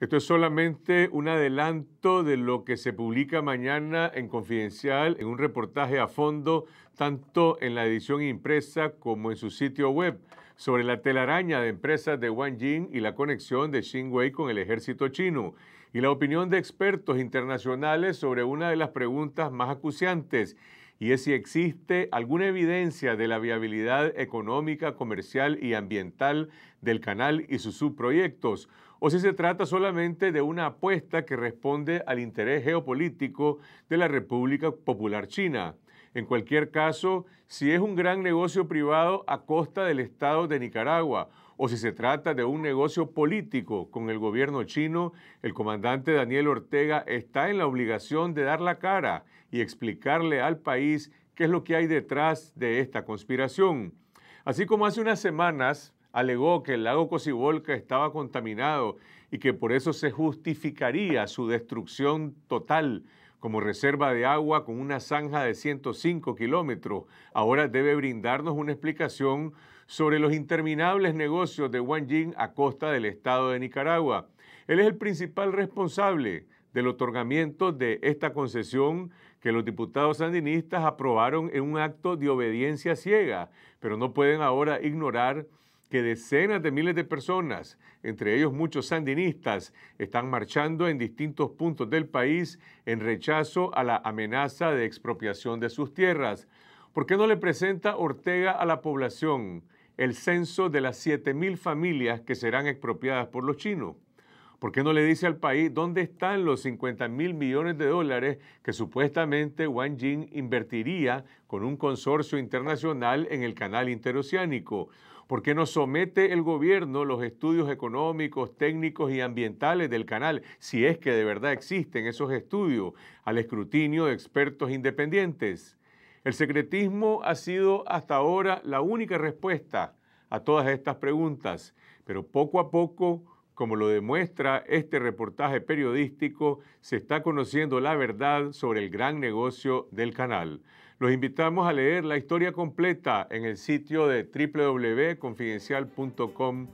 Esto es solamente un adelanto de lo que se publica mañana en Confidencial, en un reportaje a fondo, tanto en la edición impresa como en su sitio web, sobre la telaraña de empresas de Jing y la conexión de Xinwei con el ejército chino, y la opinión de expertos internacionales sobre una de las preguntas más acuciantes y es si existe alguna evidencia de la viabilidad económica, comercial y ambiental del canal y sus subproyectos, o si se trata solamente de una apuesta que responde al interés geopolítico de la República Popular China. En cualquier caso, si es un gran negocio privado a costa del Estado de Nicaragua o si se trata de un negocio político con el gobierno chino, el comandante Daniel Ortega está en la obligación de dar la cara y explicarle al país qué es lo que hay detrás de esta conspiración. Así como hace unas semanas alegó que el lago Cocibolca estaba contaminado y que por eso se justificaría su destrucción total como reserva de agua con una zanja de 105 kilómetros. Ahora debe brindarnos una explicación sobre los interminables negocios de Wang Jing a costa del Estado de Nicaragua. Él es el principal responsable del otorgamiento de esta concesión que los diputados sandinistas aprobaron en un acto de obediencia ciega, pero no pueden ahora ignorar que decenas de miles de personas, entre ellos muchos sandinistas, están marchando en distintos puntos del país en rechazo a la amenaza de expropiación de sus tierras. ¿Por qué no le presenta Ortega a la población el censo de las 7.000 familias que serán expropiadas por los chinos? ¿Por qué no le dice al país dónde están los 50 mil millones de dólares que supuestamente Wang Jing invertiría con un consorcio internacional en el canal interoceánico? ¿Por qué no somete el gobierno los estudios económicos, técnicos y ambientales del canal, si es que de verdad existen esos estudios, al escrutinio de expertos independientes? El secretismo ha sido hasta ahora la única respuesta a todas estas preguntas, pero poco a poco como lo demuestra este reportaje periodístico, se está conociendo la verdad sobre el gran negocio del canal. Los invitamos a leer la historia completa en el sitio de www.confidencial.com.